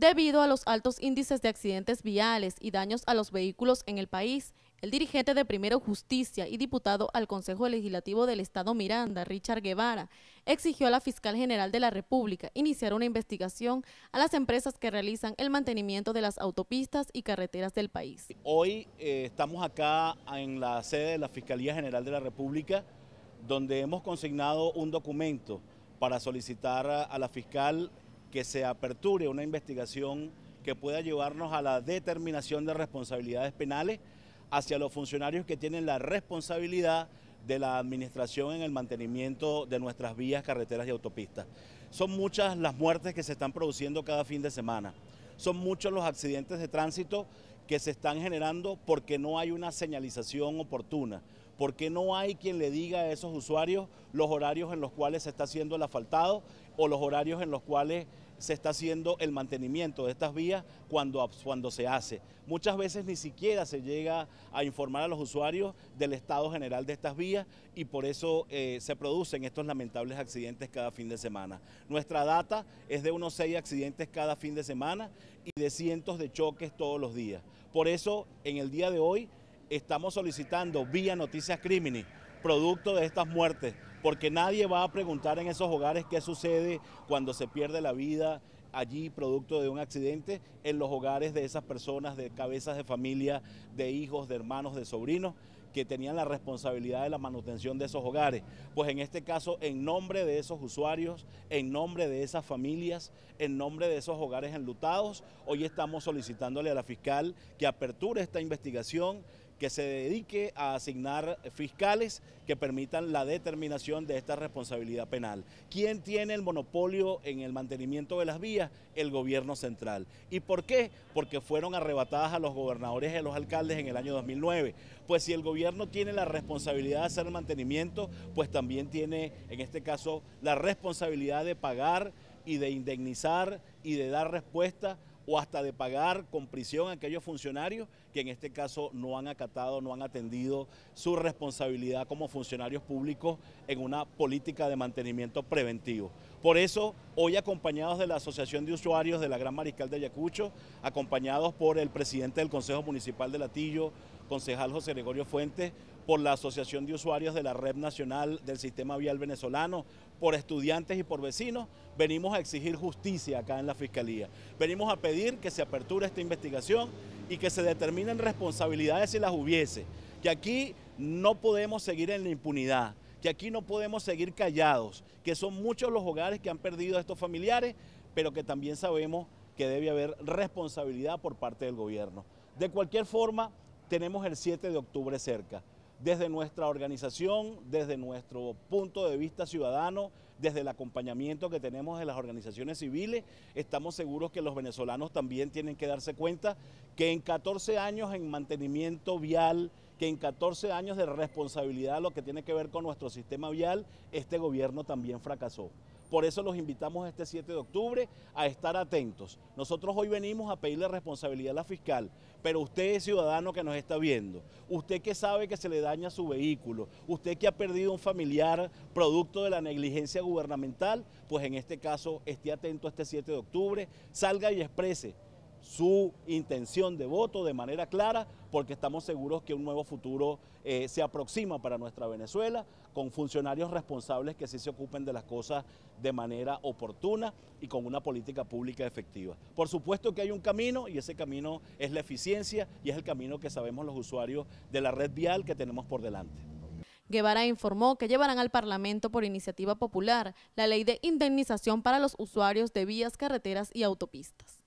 Debido a los altos índices de accidentes viales y daños a los vehículos en el país, el dirigente de Primero Justicia y diputado al Consejo Legislativo del Estado Miranda, Richard Guevara, exigió a la Fiscal General de la República iniciar una investigación a las empresas que realizan el mantenimiento de las autopistas y carreteras del país. Hoy eh, estamos acá en la sede de la Fiscalía General de la República, donde hemos consignado un documento para solicitar a la fiscal que se aperture una investigación que pueda llevarnos a la determinación de responsabilidades penales hacia los funcionarios que tienen la responsabilidad de la administración en el mantenimiento de nuestras vías, carreteras y autopistas. Son muchas las muertes que se están produciendo cada fin de semana. Son muchos los accidentes de tránsito que se están generando porque no hay una señalización oportuna qué no hay quien le diga a esos usuarios los horarios en los cuales se está haciendo el asfaltado o los horarios en los cuales se está haciendo el mantenimiento de estas vías cuando, cuando se hace. Muchas veces ni siquiera se llega a informar a los usuarios del estado general de estas vías y por eso eh, se producen estos lamentables accidentes cada fin de semana. Nuestra data es de unos seis accidentes cada fin de semana y de cientos de choques todos los días. Por eso en el día de hoy estamos solicitando vía Noticias Crimini, producto de estas muertes, porque nadie va a preguntar en esos hogares qué sucede cuando se pierde la vida allí producto de un accidente en los hogares de esas personas, de cabezas de familia, de hijos, de hermanos, de sobrinos que tenían la responsabilidad de la manutención de esos hogares. Pues en este caso, en nombre de esos usuarios, en nombre de esas familias, en nombre de esos hogares enlutados, hoy estamos solicitándole a la fiscal que aperture esta investigación, que se dedique a asignar fiscales que permitan la determinación de esta responsabilidad penal. ¿Quién tiene el monopolio en el mantenimiento de las vías? El gobierno central. ¿Y por qué? Porque fueron arrebatadas a los gobernadores y a los alcaldes en el año 2009. Pues si el gobierno tiene la responsabilidad de hacer el mantenimiento, pues también tiene, en este caso, la responsabilidad de pagar y de indemnizar y de dar respuesta o hasta de pagar con prisión a aquellos funcionarios que en este caso no han acatado, no han atendido su responsabilidad como funcionarios públicos en una política de mantenimiento preventivo. Por eso, hoy acompañados de la Asociación de Usuarios de la Gran Mariscal de Ayacucho, acompañados por el presidente del Consejo Municipal de Latillo, concejal José Gregorio Fuentes, por la Asociación de Usuarios de la Red Nacional del Sistema Vial Venezolano, por estudiantes y por vecinos, venimos a exigir justicia acá en la Fiscalía. Venimos a pedir que se aperture esta investigación y que se determinen responsabilidades si las hubiese. Que aquí no podemos seguir en la impunidad, que aquí no podemos seguir callados, que son muchos los hogares que han perdido a estos familiares, pero que también sabemos que debe haber responsabilidad por parte del gobierno. De cualquier forma, tenemos el 7 de octubre cerca desde nuestra organización, desde nuestro punto de vista ciudadano, desde el acompañamiento que tenemos de las organizaciones civiles, estamos seguros que los venezolanos también tienen que darse cuenta que en 14 años en mantenimiento vial, que en 14 años de responsabilidad lo que tiene que ver con nuestro sistema vial, este gobierno también fracasó. Por eso los invitamos este 7 de octubre a estar atentos. Nosotros hoy venimos a pedirle responsabilidad a la fiscal, pero usted es ciudadano que nos está viendo, usted que sabe que se le daña su vehículo, usted que ha perdido un familiar producto de la negligencia gubernamental, pues en este caso esté atento este 7 de octubre, salga y exprese su intención de voto de manera clara, porque estamos seguros que un nuevo futuro eh, se aproxima para nuestra Venezuela, con funcionarios responsables que sí se ocupen de las cosas de manera oportuna y con una política pública efectiva. Por supuesto que hay un camino y ese camino es la eficiencia y es el camino que sabemos los usuarios de la red vial que tenemos por delante. Guevara informó que llevarán al Parlamento por iniciativa popular la ley de indemnización para los usuarios de vías, carreteras y autopistas.